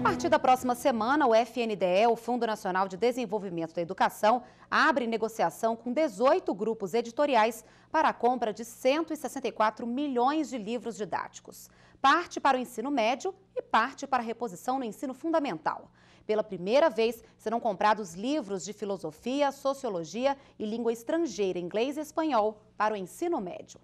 A partir da próxima semana, o FNDE, o Fundo Nacional de Desenvolvimento da Educação, abre negociação com 18 grupos editoriais para a compra de 164 milhões de livros didáticos. Parte para o ensino médio e parte para a reposição no ensino fundamental. Pela primeira vez, serão comprados livros de filosofia, sociologia e língua estrangeira, inglês e espanhol, para o ensino médio.